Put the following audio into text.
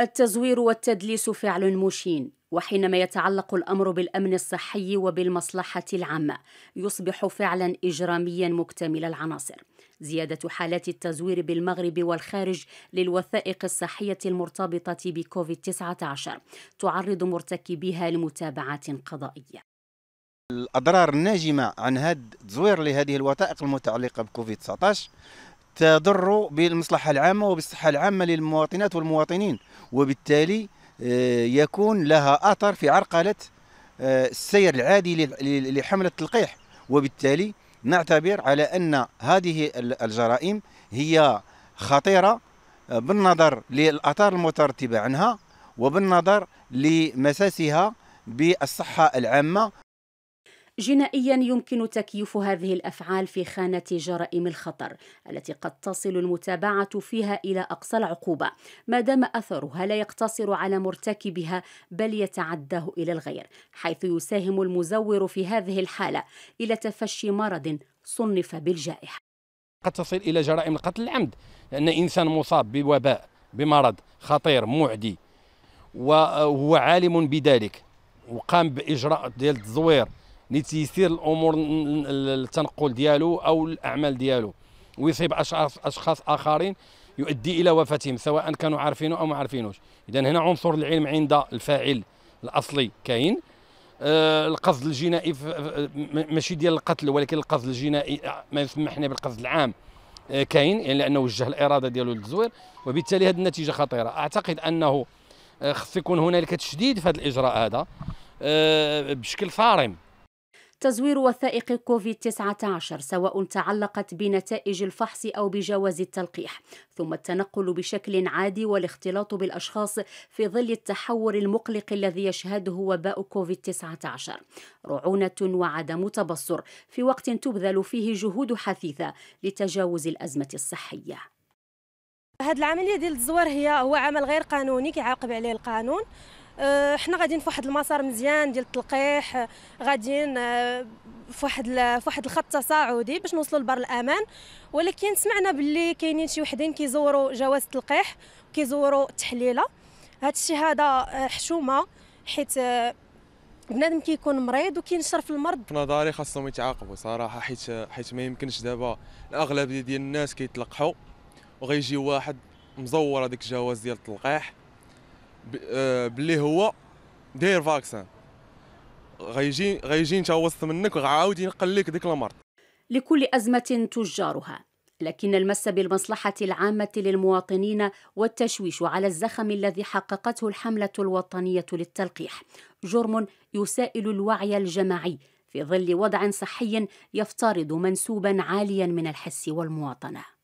التزوير والتدليس فعل مشين وحينما يتعلق الامر بالامن الصحي وبالمصلحه العامه يصبح فعلا اجراميا مكتمل العناصر زياده حالات التزوير بالمغرب والخارج للوثائق الصحيه المرتبطه بكوفيد 19 تعرض مرتكبيها لمتابعات قضائيه الاضرار الناجمه عن هذا التزوير لهذه الوثائق المتعلقه بكوفيد 19 تضر بالمصلحة العامة وبالصحة العامة للمواطنات والمواطنين وبالتالي آه، يكون لها أثر في عرقلة آه، السير العادي لحملة التلقيح وبالتالي نعتبر على أن هذه الجرائم هي خطيرة آه، بالنظر للآثار المترتبة عنها وبالنظر لمساسها بالصحة العامة جنائيا يمكن تكييف هذه الافعال في خانه جرائم الخطر التي قد تصل المتابعه فيها الى اقصى العقوبه ما دام اثرها لا يقتصر على مرتكبها بل يتعداه الى الغير حيث يساهم المزور في هذه الحاله الى تفشي مرض صنف بالجائحه قد تصل الى جرائم القتل العمد لان انسان مصاب بوباء بمرض خطير معدي وهو عالم بذلك وقام باجراء ديال التزوير لتيسير الامور التنقل ديالو او الاعمال ديالو ويصيب اشخاص اخرين يؤدي الى وفاتهم سواء كانوا عارفينه او ما عارفينوش اذا هنا عنصر العلم عند الفاعل الاصلي كاين آه القصد الجنائي ماشي ديال القتل ولكن القصد الجنائي آه، ما يسمى حنا بالقصد العام آه كاين يعني لانه وجه الاراده ديالو للتزوير وبالتالي هذه النتيجه خطيره اعتقد انه آه، خص يكون هنالك تشديد في هذا الاجراء هذا آه، بشكل صارم تزوير وثائق كوفيد 19 سواء تعلقت بنتائج الفحص أو بجواز التلقيح ثم التنقل بشكل عادي والاختلاط بالأشخاص في ظل التحور المقلق الذي يشهده وباء كوفيد 19 رعونة وعدم تبصر في وقت تبذل فيه جهود حثيثة لتجاوز الأزمة الصحية هذه العملية ديال الزوار هي هو عمل غير قانوني كيعاقب عليه القانون آه، حنا غاديين فواحد المسار مزيان ديال التلقيح آه، غاديين آه، فواحد فواحد الخط تصاعدي باش نوصلوا لبر الامان ولكن سمعنا باللي كاينين شي وحدين كيزوروا جواز التلقيح وكيزوروا التحليله هذا الشيء هذا حشومه حيت بنادم كيكون مريض وكينشر في المرض في نظري خاصهم يتعاقبوا صراحه حيت حيت ما يمكنش دابا الاغلبيه ديال الناس كيتلقحوا وغيجي واحد مزور هذاك الجواز ديال التلقيح باللي آه، هو داير فاكسان غيجي غيجي انت وسط منك وعاود ينقل لك ديك المرض لكل ازمه تجارها لكن المس بالمصلحة العامة للمواطنين والتشويش على الزخم الذي حققته الحملة الوطنية للتلقيح جرم يسائل الوعي الجماعي في ظل وضع صحي يفترض منسوبا عاليا من الحس والمواطنه